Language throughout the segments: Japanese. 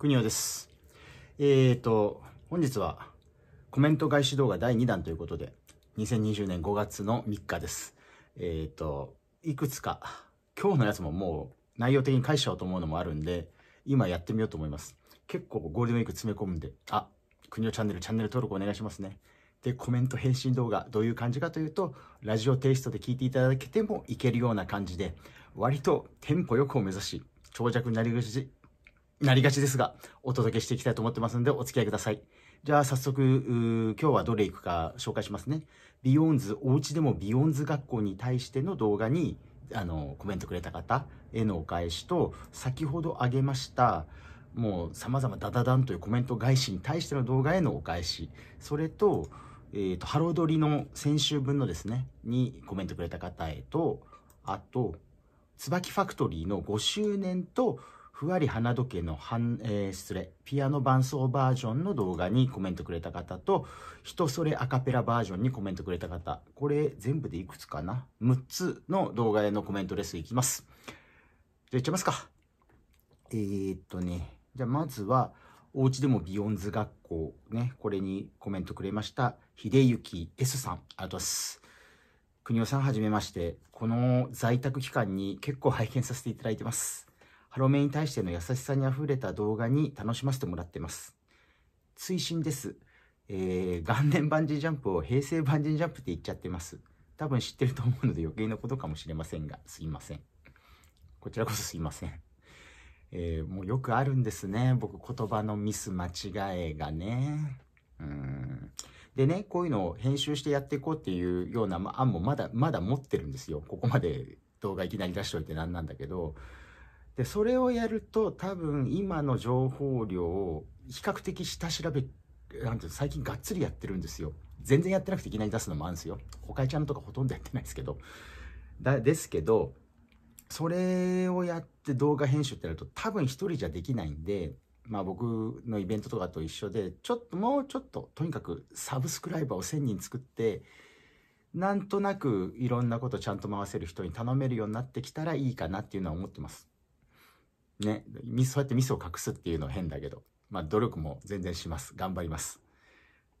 国尾です。えっ、ー、と、本日はコメント返し動画第2弾ということで、2020年5月の3日です。えっ、ー、と、いくつか、今日のやつももう内容的に返しちゃおうと思うのもあるんで、今やってみようと思います。結構ゴールデンウィーク詰め込むんで、あ、国尾チャンネル、チャンネル登録お願いしますね。で、コメント返信動画、どういう感じかというと、ラジオテイストで聞いていただけてもいけるような感じで、割とテンポよくを目指し、長尺になりしなりがちですが、お届けしていきたいと思ってますので、お付き合いください。じゃあ、早速、今日はどれ行くか紹介しますね。ビヨーンズ、おうちでもビヨーンズ学校に対しての動画に、あの、コメントくれた方へのお返しと、先ほどあげました、もう様々ダダダンというコメント返しに対しての動画へのお返し、それと、えっ、ー、と、ハロードリの先週分のですね、にコメントくれた方へと、あと、椿ファクトリーの5周年と、ふわり花時計の半、えー、失礼、ピアノ伴奏バージョンの動画にコメントくれた方と、人それアカペラバージョンにコメントくれた方、これ全部でいくつかな ?6 つの動画へのコメントレスいきます。じゃあいっちゃいますか。えー、っとね、じゃあまずは、おうちでもビヨンズ学校ね、これにコメントくれました、秀幸 S さん、ありがとうございます。国尾さんはじめまして、この在宅期間に結構拝見させていただいてます。ハロメに対しての優しさにあふれた動画に楽しませてもらってます。追伸です。えー、元年バンジージャンプを平成バンジージャンプって言っちゃってます。多分知ってると思うので余計なことかもしれませんが、すいません。こちらこそすいません。えー、もうよくあるんですね。僕、言葉のミス間違えがね。うん。でね、こういうのを編集してやっていこうっていうような案もまだ、まだ持ってるんですよ。ここまで動画いきなり出しといて何なんだけど、で、それをやると多分今の情報量を比較的下調べ、なんていう最近がっつりやってるんですよ。全然やってなくていきなり出すのもあるんですよ。おかえちゃんとかほとんどやってないですけど。だですけど、それをやって動画編集ってやると多分一人じゃできないんで、まあ僕のイベントとかと一緒で、ちょっともうちょっと、とにかくサブスクライバーを1000人作って、なんとなくいろんなことちゃんと回せる人に頼めるようになってきたらいいかなっていうのは思ってます。ね、そうやってミスを隠すっていうのは変だけど、まあ努力も全然します。頑張ります。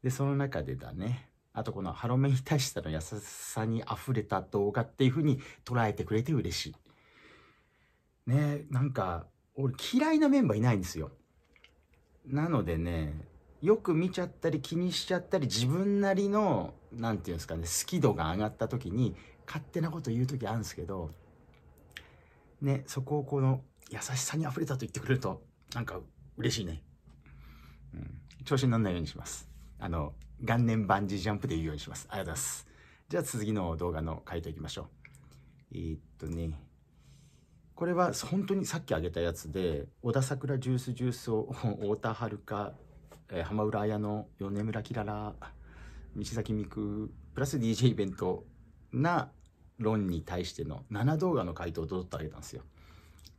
で、その中でだね、あとこのハロメに対しての優しさに溢れた動画っていう風に捉えてくれて嬉しい。ね、なんか、俺嫌いなメンバーいないんですよ。なのでね、よく見ちゃったり気にしちゃったり自分なりの、何て言うんですかね、好き度が上がった時に勝手なこと言う時あるんですけど、ね、そこをこの優しさに溢れたと言ってくれると、なんか嬉しいね。うん。調子にならないようにします。あの、元年バンジージャンプで言うようにします。ありがとうございます。じゃあ次の動画の回答いきましょう。えー、っとね、これは本当にさっきあげたやつで、小田桜ジュースジュースを 太田遥、えー、浜浦綾の米村きらら、道崎美久、プラス DJ イベントな論に対しての7動画の回答をどどっとあげたんですよ。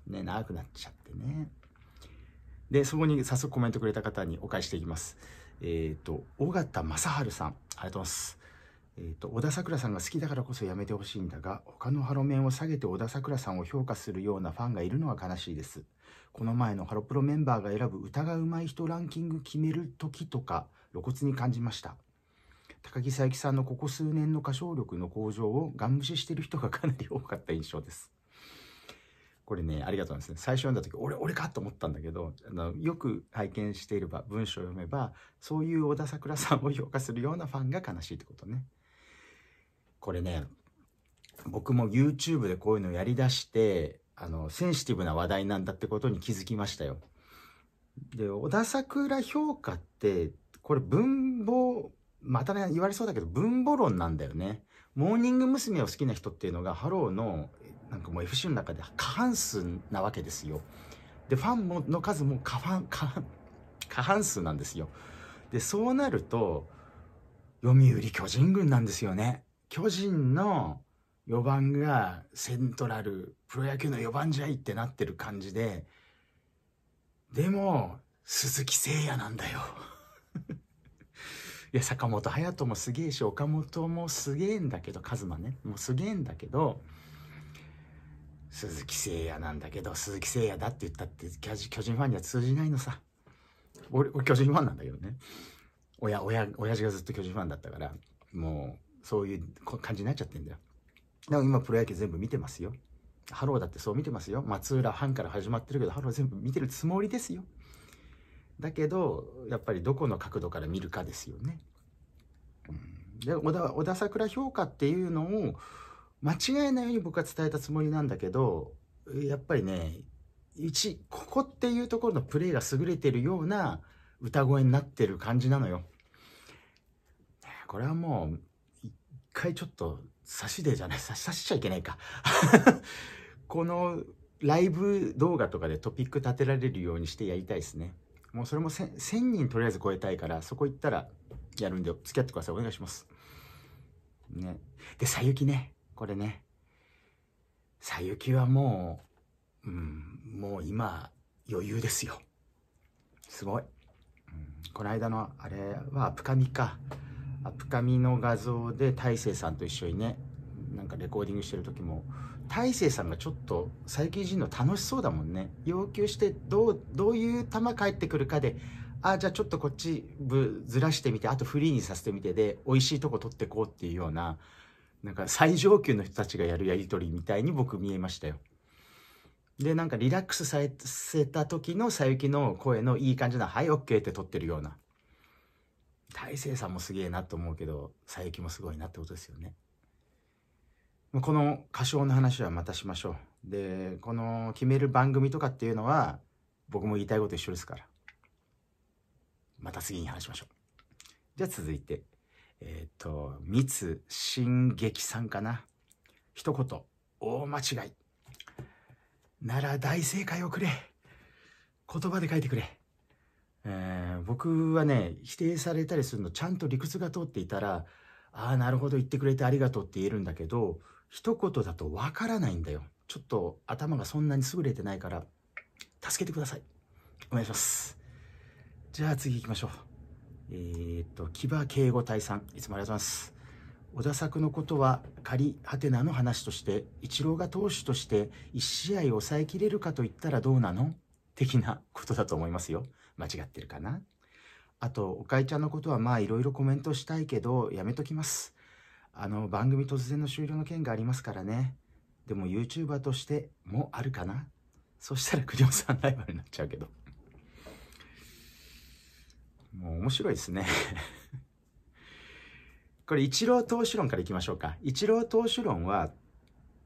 ね、長くなっちゃってね。で、そこに早速コメントくれた方にお返ししていきます。えっ、ー、と、尾形正治さん、ありがとうございます。えっ、ー、と、小田桜さんが好きだからこそやめてほしいんだが、他のハロメンを下げて小田桜さんを評価するようなファンがいるのは悲しいです。この前のハロプロメンバーが選ぶ歌がうまい人ランキング決める時とか、露骨に感じました。高木佐伯さんのここ数年の歌唱力の向上をガン無視してる人がかなり多かった印象です。これね、ありがとうですね。最初読んだ時、俺、俺かと思ったんだけど、あの、よく拝見していれば、文章を読めば、そういう小田桜さんを評価するようなファンが悲しいってことね。これね、僕も YouTube でこういうのをやりだして、あの、センシティブな話題なんだってことに気づきましたよ。で、小田桜評価って、これ文法、またね、言われそうだけど、文法論なんだよね。モーニング娘。を好きな人っていうのが、ハローのなんかもう FC の中で過半数なわけですよ。で、ファンもの数も過半、過半、過半数なんですよ。で、そうなると、読売巨人軍なんですよね。巨人の4番がセントラル、プロ野球の4番じゃいってなってる感じで、でも、鈴木誠也なんだよ。いや、坂本勇人もすげえし、岡本もすげえんだけど、カズマね、もうすげえんだけど、鈴木誠也なんだけど、鈴木誠也だって言ったって巨人ファンには通じないのさ。俺、俺巨人ファンなんだけどね。親、親、親父がずっと巨人ファンだったから、もう、そういう感じになっちゃってんだよ。でも今プロ野球全部見てますよ。ハローだってそう見てますよ。松浦藩から始まってるけど、ハロー全部見てるつもりですよ。だけど、やっぱりどこの角度から見るかですよね。うん、で小田、小田桜評価っていうのを、間違いないように僕は伝えたつもりなんだけどやっぱりね1ここっていうところのプレーが優れてるような歌声になってる感じなのよ。これはもう一回ちょっと差しでじゃない差しちゃいけないか このライブ動画とかでトピック立てられるようにしてやりたいですね。もうそれも 1000, 1000人とりあえず超えたいから、そこ行ったらやるんで、付き合ってください。お願いします。ね。で、さゆきね。これね。さゆきはもう、うん、もう今、余裕ですよ。すごい。うん、この間のあれはアプカミか。アプカミの画像で大勢さんと一緒にね、なんかレコーディングしてる時も、大勢さんがちょっと最近人の楽しそうだもんね。要求してどう、どういう球返ってくるかで、あ、じゃあちょっとこっちぶずらしてみて、あとフリーにさせてみてで、美味しいとこ取ってこうっていうような、なんか最上級の人たちがやるやり取りみたいに僕見えましたよ。で、なんかリラックスさせた時のさゆきの声のいい感じの、はい、OK って撮ってるような。大勢さんもすげえなと思うけど、さゆきもすごいなってことですよね。この歌唱の話はまたしましょう。で、この決める番組とかっていうのは、僕も言いたいこと一緒ですから。また次に話しましょう。じゃあ続いて。えっ、ー、と、密進撃さんかな。一言、大間違い。なら大正解をくれ。言葉で書いてくれ。えー、僕はね、否定されたりするの、ちゃんと理屈が通っていたら、ああ、なるほど、言ってくれてありがとうって言えるんだけど、一言だとわからないんだよ。ちょっと頭がそんなに優れてないから、助けてください。お願いします。じゃあ次行きましょう。えー、っと、木場敬吾隊さん、いつもありがとうございます。小田作のことは仮ハテナの話として、イチローが投手として1試合抑えきれるかといったらどうなの的なことだと思いますよ。間違ってるかな。あと、おかえちゃんのことはまあいろいろコメントしたいけど、やめときます。あの、番組突然の終了の件がありますからね。でも YouTuber としてもあるかなそしたらクリオさんライバルになっちゃうけど。もう面白いですね これ、一郎投手論からいきましょうか。一郎投手論は、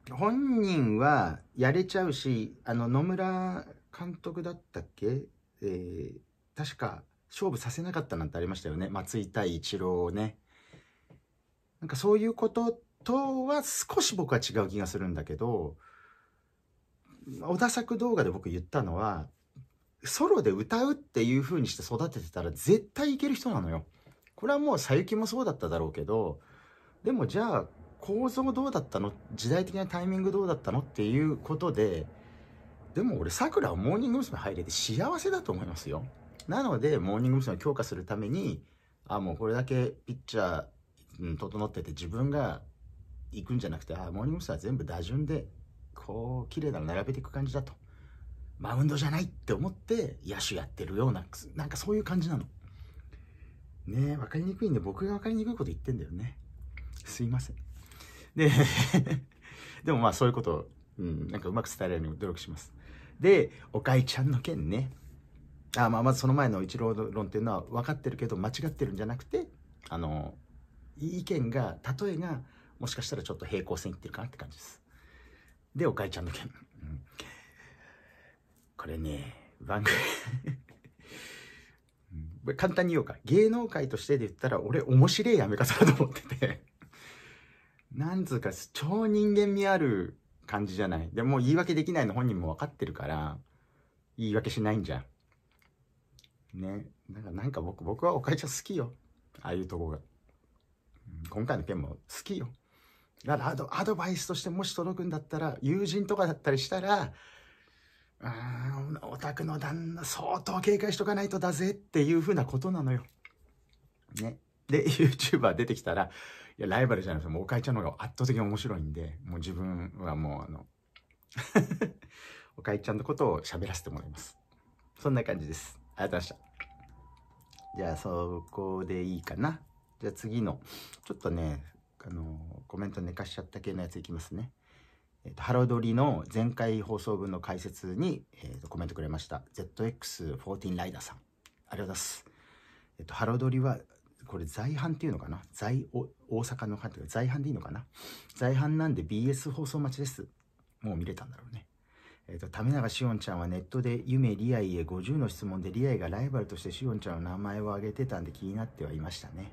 本人はやれちゃうし、あの、野村監督だったっけえー、確か、勝負させなかったなんてありましたよね。松井対一郎をね。なんかそういうこととは少し僕は違う気がするんだけど、小田作動画で僕言ったのは、ソロで歌うっていう風にして育ててたら絶対いける人なのよ。これはもうさゆきもそうだっただろうけど、でもじゃあ構造どうだったの時代的なタイミングどうだったのっていうことで、でも俺桜はモーニング娘。入れて幸せだと思いますよ。なので、モーニング娘。を強化するために、あ、もうこれだけピッチャー、うん、整ってて自分が行くんじゃなくて、あ、モーニング娘。は全部打順で、こう、綺麗なの並べていく感じだと。マウンドじゃないって思って野手やってるような、なんかそういう感じなの。ねえ、分かりにくいんで、僕が分かりにくいこと言ってんだよね。すいません。で、でもまあそういうことを、うん、なんかうまく伝えられるように努力します。で、おかいちゃんの件ね。あまあ、まずその前の一郎論っていうのは分かってるけど間違ってるんじゃなくてあの意見が例えがもしかしたらちょっと平行線いってるかなって感じです。でおかいちゃんの件これね、番組簡単に言おうか。芸能界としてで言ったら、俺面白いやめ方だと思っててなんつうか、超人間味ある感じじゃない。でも言い訳できないの本人も分かってるから、言い訳しないんじゃん。ね。だからなんか僕、僕はおかえちゃん好きよ。ああいうとこが。今回の件も好きよ。だからアドバイスとしてもし届くんだったら、友人とかだったりしたら、うんお宅の旦那相当警戒しとかないとだぜっていうふうなことなのよ。ね。で、YouTuber 出てきたら、いや、ライバルじゃなくて、もうおかえちゃんの方が圧倒的に面白いんで、もう自分はもうあの おかえちゃんのことを喋らせてもらいます。そんな感じです。ありがとうございました。じゃあ、そこでいいかな。じゃあ次の、ちょっとね、あの、コメント寝かしちゃった系のやついきますね。えー、ハロドリの前回放送分の解説に、えー、コメントくれました ZX14 ライダーさんありがとうございます、えっ、ー、と、ハロドリはこれ在阪っていうのかな在大阪の阪というか在阪でいいのかな在阪なんで BS 放送待ちですもう見れたんだろうねえっ、ー、と、為永志音ちゃんはネットで夢リアイへ50の質問でリアイがライバルとして志音ちゃんの名前を挙げてたんで気になってはいましたね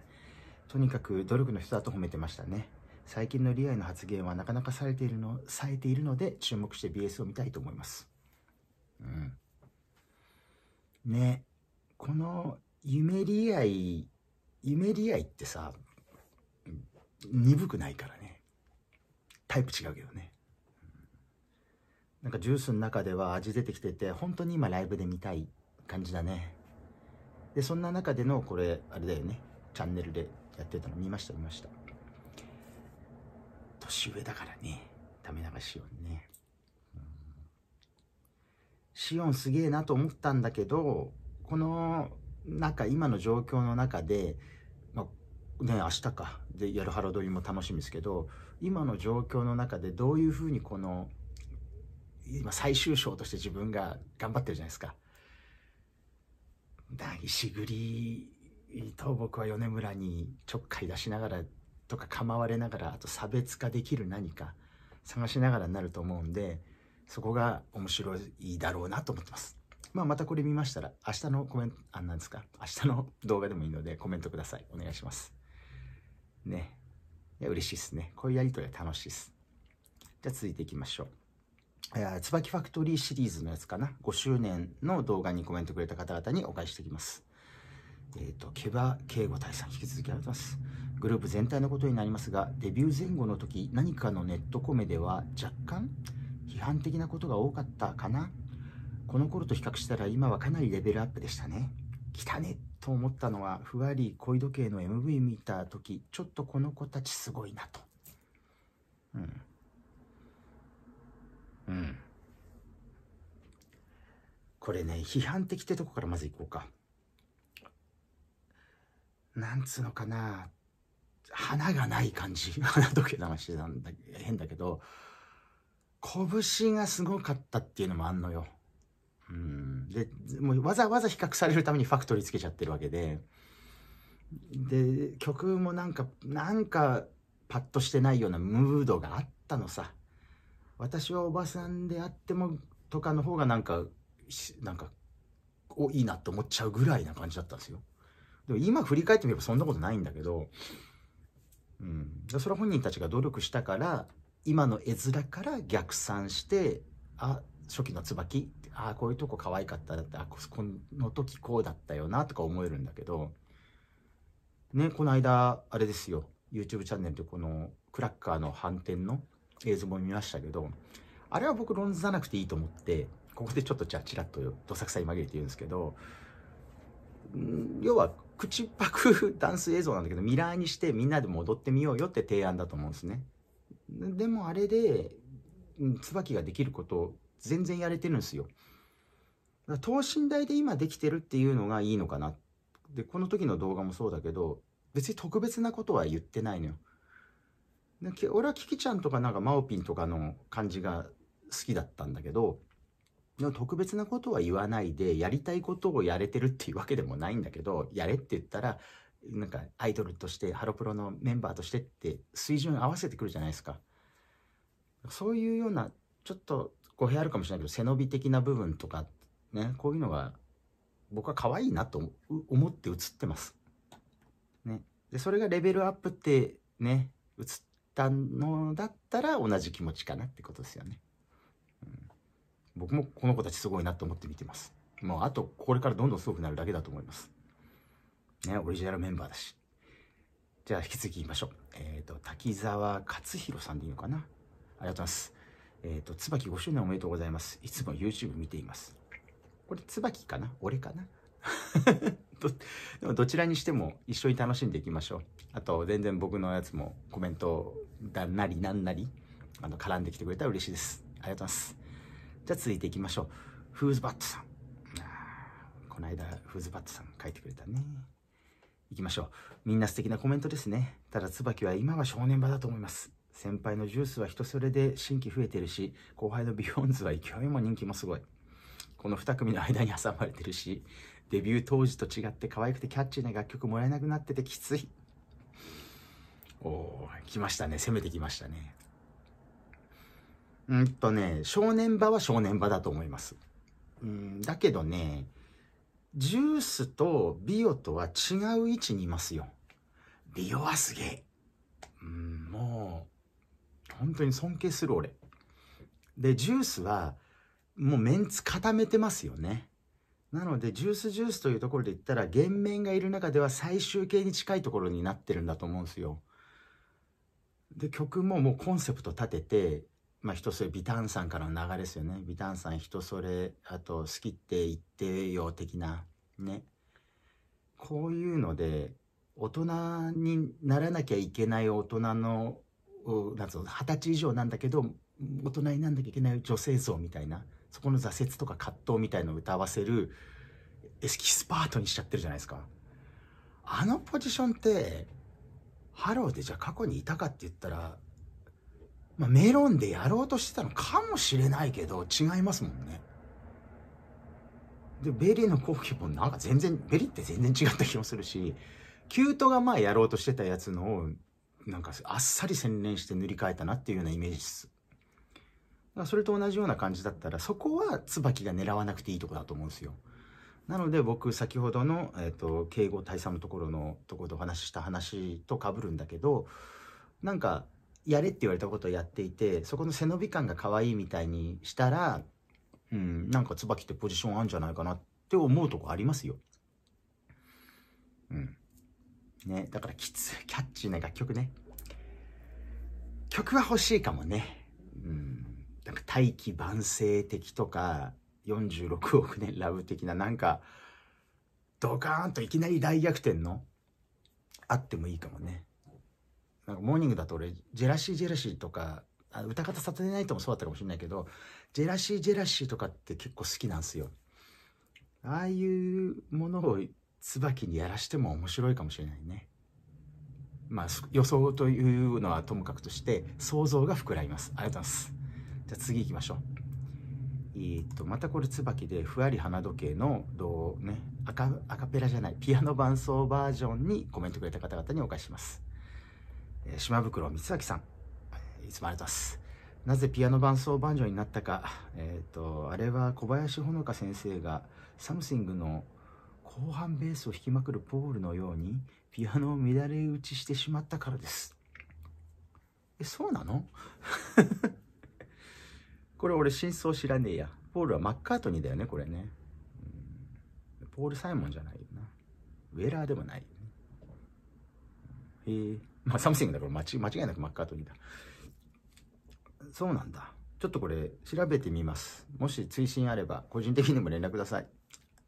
とにかく努力の人だと褒めてましたね最近のリアイの発言はなかなかされているの、されているので、注目して BS を見たいと思います。うん。ね、この夢リアイ、夢リアイってさ、鈍くないからね。タイプ違うけどね。なんかジュースの中では味出てきてて、本当に今ライブで見たい感じだね。で、そんな中でのこれ、あれだよね。チャンネルでやってたの見ました、見ました。年上だからね。ダメだが、シオンね。シオンすげえなと思ったんだけど、この、なんか今の状況の中で、まあ、ね、明日か。で、やるハロドリも楽しみですけど、今の状況の中でどういうふうにこの、今最終章として自分が頑張ってるじゃないですか。だ石栗と僕は米村にちょっかい出しながらとか構われながらあと差別化できる何か探しながらになると思うんでそこが面白いだろうなと思ってます。まあ、またこれ見ましたら明日のコメントあなんですか明日の動画でもいいのでコメントくださいお願いします。ねいや嬉しいですねこういうやり取りは楽しいです。じゃあ続いていきましょう。椿ファクトリーシリーズのやつかな5周年の動画にコメントくれた方々にお返ししていきます。えっ、ー、と、ケバ警護大さん、引き続きありがとうございます。グループ全体のことになりますがデビュー前後の時何かのネットコメでは若干批判的なことが多かったかなこの頃と比較したら今はかなりレベルアップでしたね来たねと思ったのはふわり恋時計の MV 見た時ちょっとこの子たちすごいなとうんうんこれね批判的ってとこからまずいこうかなんつうのかな花がない感じ花 時計騙してたんだ変だけど拳がすごかったっていうのもあんのよ。うんでもうわざわざ比較されるためにファクトリーつけちゃってるわけでで曲もなんかなんかパッとしてないようなムードがあったのさ私はおばさんであってもとかの方がなんかなんかおいいなと思っちゃうぐらいな感じだったんですよでも今振り返ってみればそんなことないんだけどうん、それは本人たちが努力したから今の絵面から逆算してあ初期の椿あこういうとこ可愛かっただってあこの時こうだったよなとか思えるんだけどねこの間あれですよ YouTube チャンネルでこのクラッカーの反転の映像も見ましたけどあれは僕論ずさなくていいと思ってここでちょっとじゃあちらっとどさくさに紛れて言うんですけど要は口パクダンス映像なんだけど、ミラーにしてみんなで戻ってみようよって提案だと思うんですね。でもあれで、椿ができること全然やれてるんですよ。等身大で今できてるっていうのがいいのかな。で、この時の動画もそうだけど、別に特別なことは言ってないのよ。俺はキキちゃんとかなんかマオピンとかの感じが好きだったんだけど、の特別なことは言わないで、やりたいことをやれてるっていうわけでもないんだけど、やれって言ったら、なんかアイドルとして、ハロプロのメンバーとしてって水準合わせてくるじゃないですか。そういうような、ちょっと語弊あるかもしれないけど、背伸び的な部分とか、ね、こういうのが僕は可愛いなと思って映ってます。ね。で、それがレベルアップってね、映ったのだったら同じ気持ちかなってことですよね。僕もこの子たちすごいなと思って見てます。もうあと、これからどんどんすごくなるだけだと思います。ね、オリジナルメンバーだし。じゃあ引き続き言いましょう。えっ、ー、と、滝沢勝弘さんでいいのかなありがとうございます。えっ、ー、と、椿5周年おめでとうございます。いつも YouTube 見ています。これ、椿かな俺かな どでもどちらにしても一緒に楽しんでいきましょう。あと、全然僕のやつもコメントだなりなんなり、あの、絡んできてくれたら嬉しいです。ありがとうございます。じゃあ続いていきましょう。フーズバットさん。この間、フーズバットさん書いてくれたね。いきましょう。みんな素敵なコメントですね。ただ、椿は今は正念場だと思います。先輩のジュースは人それで新規増えてるし、後輩のビヨンズは勢いも人気もすごい。この2組の間に挟まれてるし、デビュー当時と違って可愛くてキャッチーな楽曲もらえなくなっててきつい。おー、来ましたね。攻めてきましたね。うんとね、正念場は正念場だと思います。うん、だけどね、ジュースとビオとは違う位置にいますよ。ビオはすげえ。うん、もう、本当に尊敬する俺。で、ジュースは、もうメンツ固めてますよね。なので、ジュースジュースというところで言ったら、原面がいる中では最終形に近いところになってるんだと思うんですよ。で、曲ももうコンセプト立てて、まあ、人それンさんからの流れですよねンさん人それあと好きって言ってよ的なねこういうので大人にならなきゃいけない大人の二十歳以上なんだけど大人になんなきゃいけない女性像みたいなそこの挫折とか葛藤みたいのを歌わせるエスキスパートにしちゃってるじゃないですか。あのポジションってハローでじゃあ過去にいたかって言ったらまあ、メロンでやろうとしてたのかもしれないけど、違いますもんね。で、ベリーのコーヒーもなんか全然、ベリーって全然違った気もするし、キュートがまあやろうとしてたやつのを、なんかあっさり洗練して塗り替えたなっていうようなイメージです。それと同じような感じだったら、そこは椿が狙わなくていいとこだと思うんですよ。なので僕先ほどの、えーと、と敬語大佐のところのところでお話しした話とかぶるんだけどなんかやれって言われたことをやっていてそこの背伸び感が可愛いみたいにしたら、うん、なんか椿ってポジションあるんじゃないかなって思うとこありますよ。うんね、だからきつキャッチーな楽曲ね曲は欲しいかもね。うんなんか大気晩成的とか46億年ラブ的ななんかドカーンといきなり大逆転のあってもいいかもね。なんかモーニングだと俺、ジェラシージェラシーとか、あ歌方サタデーナイトもそうだったかもしれないけど、ジェラシージェラシーとかって結構好きなんすよ。ああいうものを椿にやらしても面白いかもしれないね。まあ予想というのはともかくとして想像が膨らみます。ありがとうございます。じゃあ次行きましょう。えー、っと、またこれ椿でふわり花時計のどね、アカアカペラじゃないピアノ伴奏バージョンにコメントくれた方々にお返しします。え島袋光明さん、いつもありがとうございます。なぜピアノ伴奏バンジョになったか、えっ、ー、と、あれは小林ほのか先生がサムシングの後半ベースを弾きまくるポールのようにピアノを乱れ打ちしてしまったからです。え、そうなの これ俺真相知らねえや。ポールはマッカートニーだよね、これね。ポール・サイモンじゃないよな。ウェラーでもないよへえ。まあ、サムシングだから間違いなくマッカートニーだ。そうなんだ。ちょっとこれ調べてみます。もし追伸あれば個人的にも連絡ください。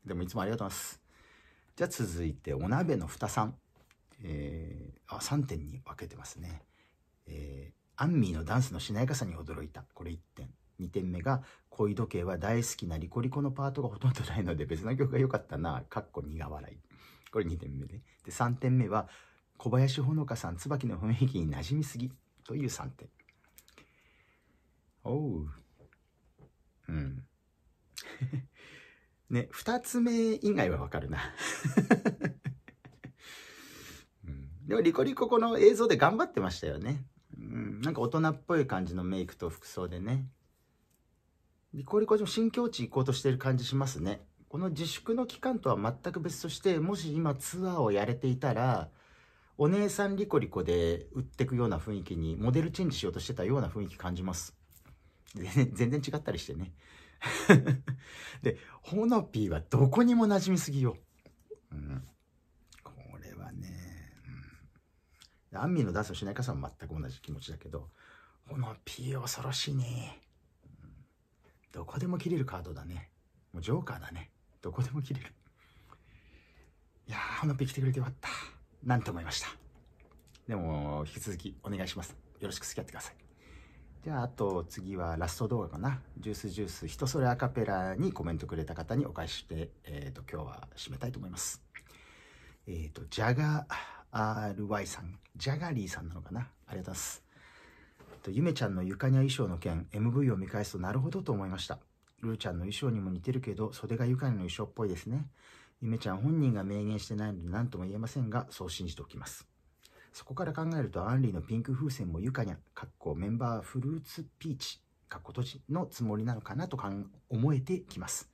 でもいつもありがとうございます。じゃあ続いてお鍋の蓋さん。えー、あ、3点に分けてますね。えー、アンミーのダンスのしなやかさに驚いた。これ1点。2点目が恋時計は大好きなリコリコのパートがほとんどないので別の曲が良かったな。かっこ苦笑い。これ2点目で。で、3点目は小林ほのかさん、椿の雰囲気に馴染みすぎという3点。おう。うん。ね、2つ目以外はわかるな うん。でもリコリコこの映像で頑張ってましたよね。うん、なんか大人っぽい感じのメイクと服装でね。リコリコでも新境地行こうとしてる感じしますね。この自粛の期間とは全く別として、もし今ツアーをやれていたら、お姉さんリコリコで売ってくような雰囲気に、モデルチェンジしようとしてたような雰囲気感じます。全然違ったりしてね。で、ほのぴーはどこにも馴染みすぎよ。うん。これはね、うん。アンミーのダンスをしないかさも全く同じ気持ちだけど、ほのぴー恐ろしいね、うん。どこでも切れるカードだね。もうジョーカーだね。どこでも切れる。いやー、ほのぴー来てくれてよかった。なんて思いました。でも、引き続きお願いします。よろしく付き合ってください。じゃあ、あと次はラスト動画かな。ジュースジュース、人それアカペラにコメントくれた方にお返しして、えっ、ー、と、今日は締めたいと思います。えっ、ー、と、ジャガー RY さん、ジャガリーさんなのかな。ありがとうございます。えっと、ゆめちゃんの床にゃ衣装の件、MV を見返すとなるほどと思いました。ルーちゃんの衣装にも似てるけど、袖がゆかの衣装っぽいですね。ゆめちゃん本人が明言してないので何とも言えませんが、そう信じておきます。そこから考えると、アンリーのピンク風船もゆかにゃ、かっこメンバーフルーツピーチ、かっことじのつもりなのかなとかん思えてきます。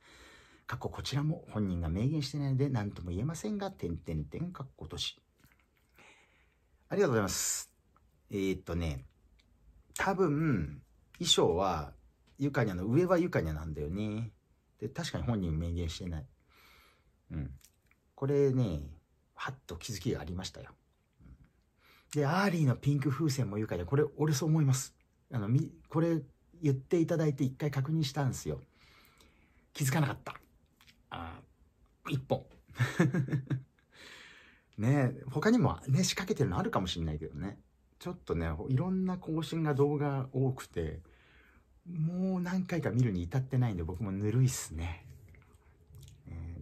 かっここちらも本人が明言してないので何とも言えませんが、点点点、かっことじ。ありがとうございます。えー、っとね、多分、衣装は、ゆかにゃの、上はゆかにゃなんだよね。で、確かに本人明言してない。うん。これね、はっと気づきがありましたよ。で、アーリーのピンク風船も愉快で、これ、俺そう思います。あの、み、これ、言っていただいて一回確認したんですよ。気づかなかった。あ一本。ね他にもね、仕掛けてるのあるかもしんないけどね。ちょっとね、いろんな更新が動画多くて、もう何回か見るに至ってないんで僕もぬるいっすね。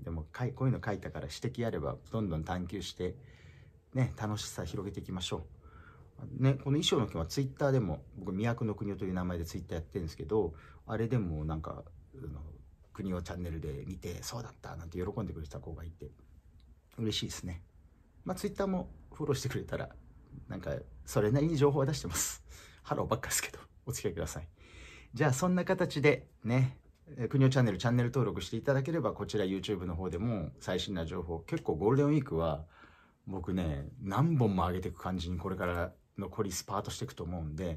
でもこういうの書いたから指摘あればどんどん探求して、ね、楽しさ広げていきましょう。ね、この衣装の件はツイッターでも僕「都の国という名前でツイッターやってるんですけどあれでもなんか国をチャンネルで見てそうだったなんて喜んでくれた子がいて嬉しいですね。まあ、ツイッターもフォローしてくれたらなんかそれなりに情報は出してます。ハローばっかですけどお付き合いください。じゃあそんな形でねプにョチャンネルチャンネル登録していただければこちら YouTube の方でも最新な情報結構ゴールデンウィークは僕ね何本も上げていく感じにこれから残りスパートしていくと思うんで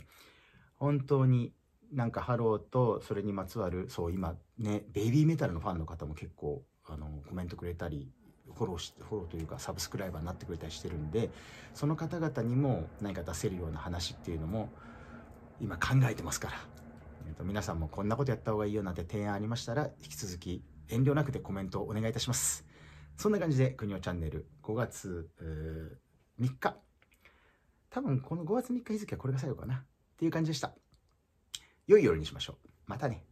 本当になんかハローとそれにまつわるそう今ねベイビーメタルのファンの方も結構あのコメントくれたりフォローしフォローというかサブスクライバーになってくれたりしてるんでその方々にも何か出せるような話っていうのも今考えてますからと皆さんもこんなことやった方がいいよなんて提案ありましたら、引き続き遠慮なくてコメントをお願いいたします。そんな感じで、くにおチャンネル5月、3日。多分この5月3日日付はこれが最後かな。っていう感じでした。良い夜にしましょう。またね。